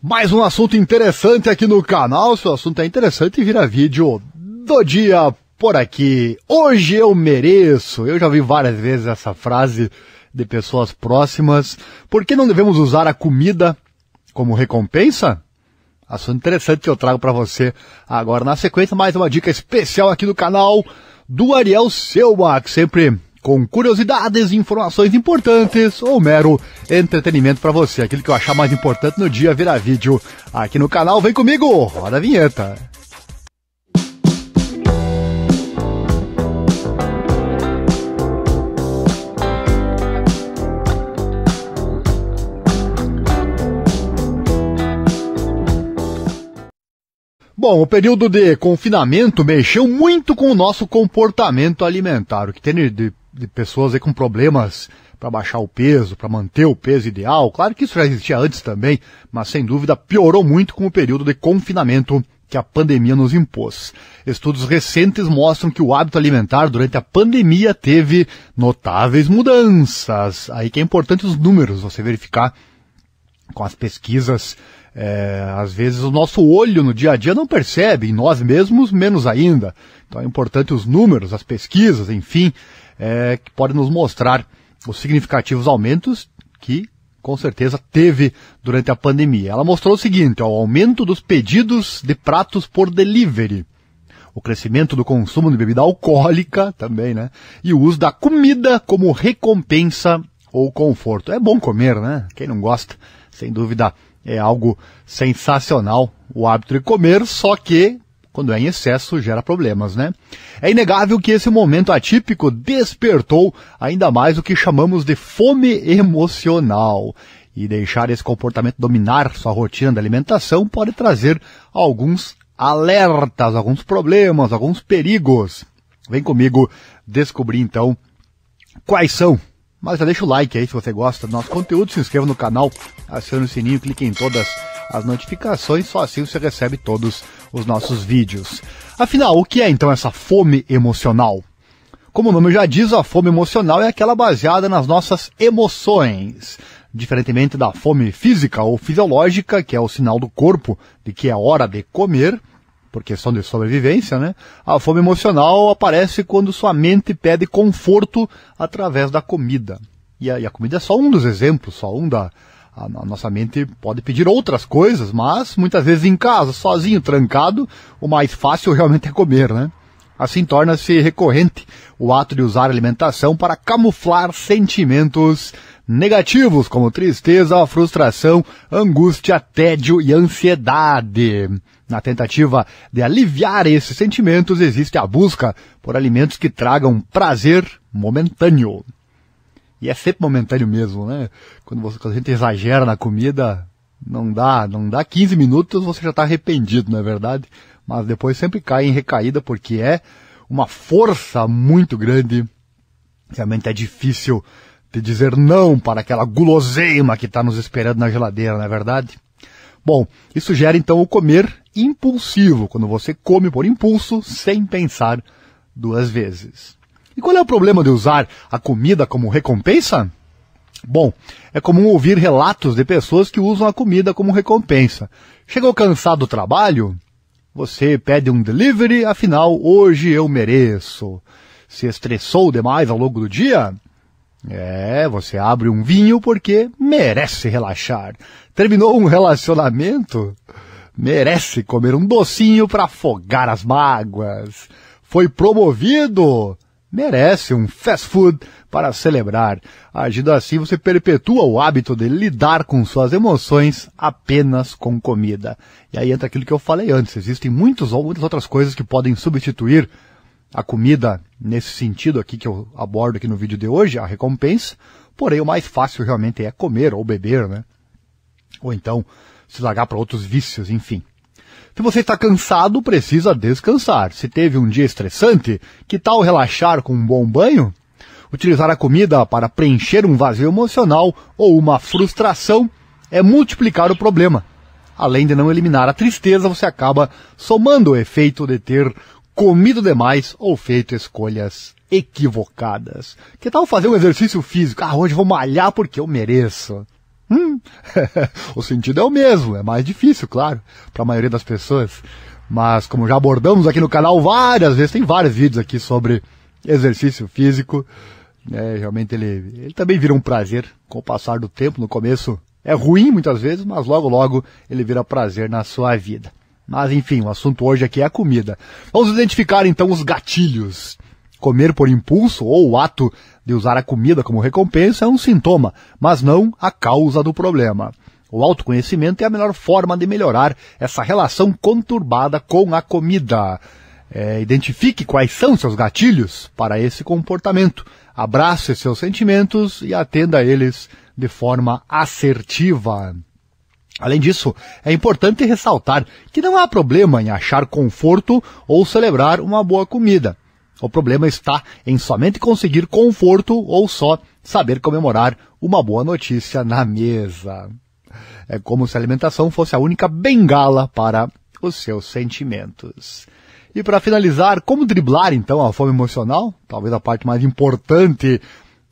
Mais um assunto interessante aqui no canal. Se o assunto é interessante, vira vídeo do dia por aqui. Hoje eu mereço. Eu já vi várias vezes essa frase de pessoas próximas. Por que não devemos usar a comida como recompensa? Assunto interessante que eu trago para você agora na sequência. Mais uma dica especial aqui do canal do Ariel Selma, que sempre com curiosidades, informações importantes ou mero entretenimento para você. Aquilo que eu achar mais importante no dia virar vídeo aqui no canal. Vem comigo, roda a vinheta. Bom, o período de confinamento mexeu muito com o nosso comportamento alimentar. O que tem de de pessoas aí com problemas para baixar o peso, para manter o peso ideal. Claro que isso já existia antes também, mas sem dúvida piorou muito com o período de confinamento que a pandemia nos impôs. Estudos recentes mostram que o hábito alimentar durante a pandemia teve notáveis mudanças. Aí que é importante os números, você verificar com as pesquisas. É, às vezes o nosso olho no dia a dia não percebe, e nós mesmos menos ainda. Então é importante os números, as pesquisas, enfim, é, que pode nos mostrar os significativos aumentos que com certeza teve durante a pandemia. Ela mostrou o seguinte: ó, o aumento dos pedidos de pratos por delivery, o crescimento do consumo de bebida alcoólica também, né? E o uso da comida como recompensa ou conforto. É bom comer, né? Quem não gosta, sem dúvida, é algo sensacional o hábito de comer, só que quando é em excesso, gera problemas, né? É inegável que esse momento atípico despertou ainda mais o que chamamos de fome emocional. E deixar esse comportamento dominar sua rotina de alimentação pode trazer alguns alertas, alguns problemas, alguns perigos. Vem comigo descobrir então quais são. Mas já deixa o like aí se você gosta do nosso conteúdo, se inscreva no canal, acione o sininho, clique em todas as notificações, só assim você recebe todos os os nossos vídeos. Afinal, o que é então essa fome emocional? Como o nome já diz, a fome emocional é aquela baseada nas nossas emoções. Diferentemente da fome física ou fisiológica, que é o sinal do corpo de que é hora de comer, por questão de sobrevivência, né? A fome emocional aparece quando sua mente pede conforto através da comida. E a, e a comida é só um dos exemplos, só um da, a, a nossa mente pode pedir outras coisas, mas muitas vezes em casa, sozinho, trancado, o mais fácil realmente é comer, né? Assim torna-se recorrente o ato de usar alimentação para camuflar sentimentos negativos, como tristeza, frustração, angústia, tédio e ansiedade. Na tentativa de aliviar esses sentimentos, existe a busca por alimentos que tragam prazer momentâneo. E é sempre momentâneo mesmo, né? Quando, você, quando a gente exagera na comida, não dá, não dá 15 minutos, você já está arrependido, não é verdade? Mas depois sempre cai em recaída, porque é uma força muito grande. Realmente é difícil de dizer não para aquela guloseima que está nos esperando na geladeira, não é verdade? Bom, isso gera então o comer impulsivo, quando você come por impulso sem pensar duas vezes. E qual é o problema de usar a comida como recompensa? Bom, é comum ouvir relatos de pessoas que usam a comida como recompensa. Chegou cansado do trabalho? Você pede um delivery, afinal, hoje eu mereço. Se estressou demais ao longo do dia? É, você abre um vinho porque merece relaxar. Terminou um relacionamento? Merece comer um docinho para afogar as mágoas. Foi promovido? merece um fast food para celebrar. Agindo assim, você perpetua o hábito de lidar com suas emoções apenas com comida. E aí entra aquilo que eu falei antes. Existem muitos, muitas outras coisas que podem substituir a comida nesse sentido aqui que eu abordo aqui no vídeo de hoje, a recompensa. Porém, o mais fácil realmente é comer ou beber, né? Ou então se largar para outros vícios, enfim. Se você está cansado, precisa descansar. Se teve um dia estressante, que tal relaxar com um bom banho? Utilizar a comida para preencher um vazio emocional ou uma frustração é multiplicar o problema. Além de não eliminar a tristeza, você acaba somando o efeito de ter comido demais ou feito escolhas equivocadas. Que tal fazer um exercício físico? Ah, hoje vou malhar porque eu mereço. Hum, o sentido é o mesmo, é mais difícil, claro, para a maioria das pessoas. Mas como já abordamos aqui no canal várias vezes, tem vários vídeos aqui sobre exercício físico. Né, realmente ele, ele também vira um prazer com o passar do tempo. No começo é ruim muitas vezes, mas logo logo ele vira prazer na sua vida. Mas enfim, o assunto hoje aqui é a comida. Vamos identificar então os gatilhos Comer por impulso ou o ato de usar a comida como recompensa é um sintoma, mas não a causa do problema. O autoconhecimento é a melhor forma de melhorar essa relação conturbada com a comida. É, identifique quais são seus gatilhos para esse comportamento. Abrace seus sentimentos e atenda a eles de forma assertiva. Além disso, é importante ressaltar que não há problema em achar conforto ou celebrar uma boa comida. O problema está em somente conseguir conforto ou só saber comemorar uma boa notícia na mesa. É como se a alimentação fosse a única bengala para os seus sentimentos. E para finalizar, como driblar então a fome emocional? Talvez a parte mais importante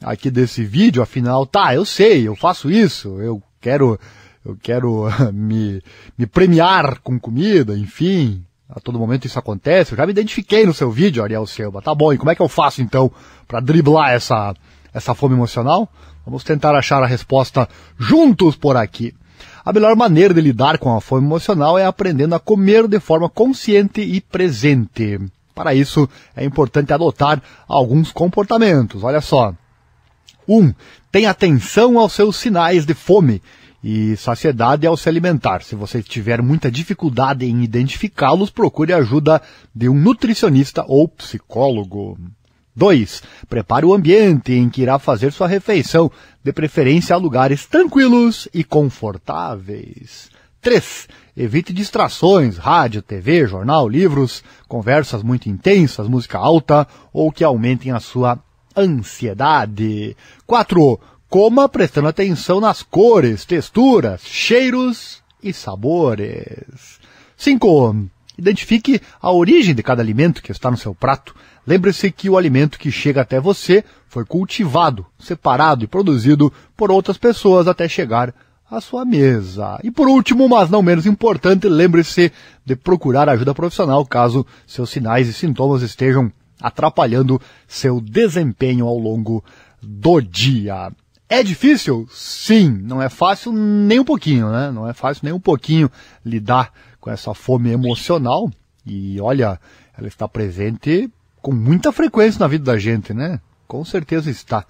aqui desse vídeo, afinal, tá, eu sei, eu faço isso, eu quero, eu quero me, me premiar com comida, enfim, a todo momento isso acontece. Eu já me identifiquei no seu vídeo, Ariel Silva. Tá bom, e como é que eu faço então para driblar essa, essa fome emocional? Vamos tentar achar a resposta juntos por aqui. A melhor maneira de lidar com a fome emocional é aprendendo a comer de forma consciente e presente. Para isso, é importante adotar alguns comportamentos. Olha só. 1. Um, tenha atenção aos seus sinais de fome e saciedade ao é se alimentar. Se você tiver muita dificuldade em identificá-los, procure ajuda de um nutricionista ou psicólogo. 2. Prepare o ambiente em que irá fazer sua refeição, de preferência a lugares tranquilos e confortáveis. 3. Evite distrações, rádio, TV, jornal, livros, conversas muito intensas, música alta ou que aumentem a sua ansiedade. 4. Coma prestando atenção nas cores, texturas, cheiros e sabores. 5. Identifique a origem de cada alimento que está no seu prato. Lembre-se que o alimento que chega até você foi cultivado, separado e produzido por outras pessoas até chegar à sua mesa. E por último, mas não menos importante, lembre-se de procurar ajuda profissional caso seus sinais e sintomas estejam atrapalhando seu desempenho ao longo do dia. É difícil? Sim, não é fácil nem um pouquinho, né? Não é fácil nem um pouquinho lidar com essa fome emocional. E olha, ela está presente com muita frequência na vida da gente, né? Com certeza está.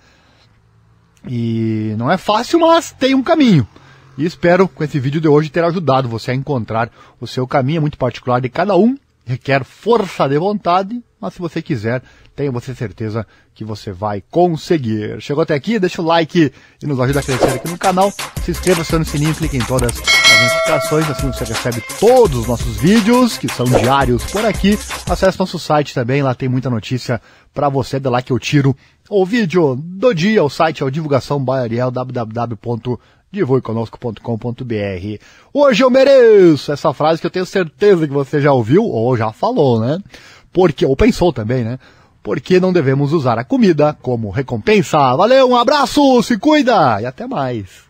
E não é fácil, mas tem um caminho. E espero com esse vídeo de hoje ter ajudado você a encontrar o seu caminho é muito particular de cada um requer força de vontade, mas se você quiser, tenho você certeza que você vai conseguir. Chegou até aqui, deixa o like e nos ajuda a crescer aqui no canal. Se inscreva, aciona o sininho, clique em todas as notificações, assim você recebe todos os nossos vídeos, que são diários por aqui. Acesse nosso site também, lá tem muita notícia para você, de lá que eu tiro o vídeo do dia, o site é o Divulgação by Ariel, Hoje eu mereço essa frase que eu tenho certeza que você já ouviu ou já falou, né? Porque, ou pensou também, né? Porque não devemos usar a comida como recompensa. Valeu, um abraço, se cuida e até mais.